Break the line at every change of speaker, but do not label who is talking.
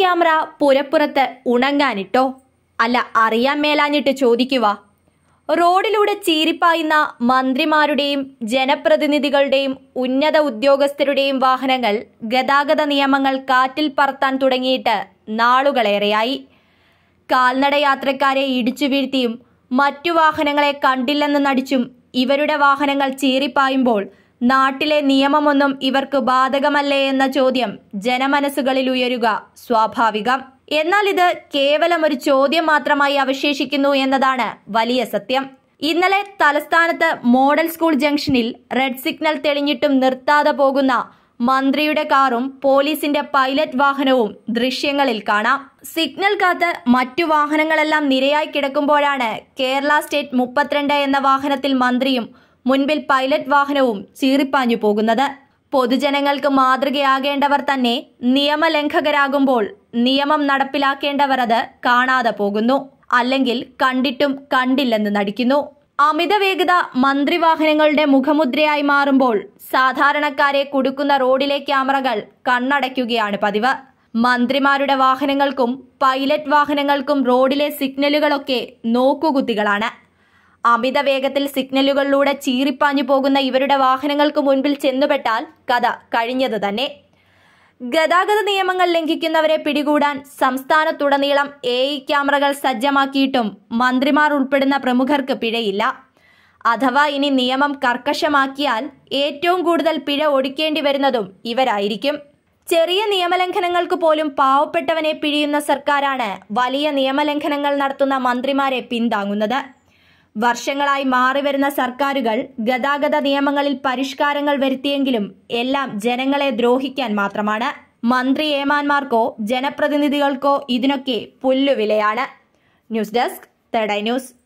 camera പുരപ്പുറത്ത് ഉണങ്ങാനിട്ടോ അല്ല അറിയാൻ മേലാഞ്ഞിട്ട് ചോദിക്കുക റോഡിലൂടെ ചീരിപ്പായുന്ന മന്ത്രിമാരുടെയും ജനപ്രതിനിധികളുടെയും ഉന്നത ഉദ്യോഗസ്ഥരുടെയും വാഹനങ്ങൾ ഗതാഗത നിയമങ്ങൾ കാറ്റിൽ പറത്താൻ തുടങ്ങിയിട്ട് നാളുകളേറെയായി കാൽനട യാത്രക്കാരെ ഇടിച്ചു വീഴ്ത്തിയും മറ്റു വാഹനങ്ങളെ കണ്ടില്ലെന്ന് നടിച്ചും ഇവരുടെ വാഹനങ്ങൾ ചീറിപ്പായുമ്പോൾ നാട്ടിലെ നിയമമൊന്നും ഇവർക്ക് ബാധകമല്ലേ എന്ന ചോദ്യം ജനമനസ്സുകളിൽ ഉയരുക സ്വാഭാവികം എന്നാൽ ഇത് കേവലം ഒരു ചോദ്യം മാത്രമായി അവശേഷിക്കുന്നു എന്നതാണ് വലിയ സത്യം ഇന്നലെ തലസ്ഥാനത്ത് മോഡൽ സ്കൂൾ ജംഗ്ഷനിൽ റെഡ് സിഗ്നൽ തെളിഞ്ഞിട്ടും നിർത്താതെ പോകുന്ന മന്ത്രിയുടെ കാറും പോലീസിന്റെ പൈലറ്റ് വാഹനവും ദൃശ്യങ്ങളിൽ കാണാം സിഗ്നൽ കാത്ത് മറ്റു വാഹനങ്ങളെല്ലാം നിരയായി കിടക്കുമ്പോഴാണ് കേരള സ്റ്റേറ്റ് മുപ്പത്തിരണ്ട് എന്ന വാഹനത്തിൽ മന്ത്രിയും മുൻപിൽ പൈലറ്റ് വാഹനവും ചീറിപ്പാഞ്ഞു പോകുന്നത് പൊതുജനങ്ങൾക്ക് മാതൃകയാകേണ്ടവർ തന്നെ നിയമലംഘകരാകുമ്പോൾ നിയമം നടപ്പിലാക്കേണ്ടവർ അത് കാണാതെ പോകുന്നു അല്ലെങ്കിൽ കണ്ടിട്ടും കണ്ടില്ലെന്ന് നടിക്കുന്നു അമിത വേഗത മന്ത്രിവാഹനങ്ങളുടെ മുഖമുദ്രയായി മാറുമ്പോൾ സാധാരണക്കാരെ കുടുക്കുന്ന റോഡിലെ ക്യാമറകൾ കണ്ണടയ്ക്കുകയാണ് പതിവ് മന്ത്രിമാരുടെ വാഹനങ്ങൾക്കും പൈലറ്റ് വാഹനങ്ങൾക്കും റോഡിലെ സിഗ്നലുകളൊക്കെ നോക്കുകുത്തികളാണ് അമിത വേഗത്തിൽ സിഗ്നലുകളിലൂടെ ചീറിപ്പാഞ്ഞു പോകുന്ന ഇവരുടെ വാഹനങ്ങൾക്ക് മുൻപിൽ ചെന്നുപെട്ടാൽ കഥ കഴിഞ്ഞത് തന്നെ ഗതാഗത നിയമങ്ങൾ ലംഘിക്കുന്നവരെ പിടികൂടാൻ സംസ്ഥാനത്തുടനീളം എ ഐ ക്യാമറകൾ സജ്ജമാക്കിയിട്ടും മന്ത്രിമാർ ഉൾപ്പെടുന്ന പ്രമുഖർക്ക് പിഴയില്ല അഥവാ ഇനി നിയമം കർക്കശമാക്കിയാൽ ഏറ്റവും കൂടുതൽ പിഴ ഒടുക്കേണ്ടി വരുന്നതും ഇവരായിരിക്കും ചെറിയ നിയമലംഘനങ്ങൾക്ക് പോലും പാവപ്പെട്ടവനെ പിഴിയുന്ന സർക്കാരാണ് വലിയ നിയമലംഘനങ്ങൾ നടത്തുന്ന മന്ത്രിമാരെ പിന്താങ്ങുന്നത് വർഷങ്ങളായി മാറിവരുന്ന സർക്കാരുകൾ ഗതാഗത നിയമങ്ങളിൽ പരിഷ്കാരങ്ങൾ വരുത്തിയെങ്കിലും എല്ലാം ജനങ്ങളെ ദ്രോഹിക്കാൻ മാത്രമാണ് മന്ത്രി ഏമാന്മാർക്കോ ജനപ്രതിനിധികൾക്കോ ഇതിനൊക്കെ പുല്ലുവിലയാണ് ന്യൂസ് ഡെസ്ക് തേർഡ് ന്യൂസ്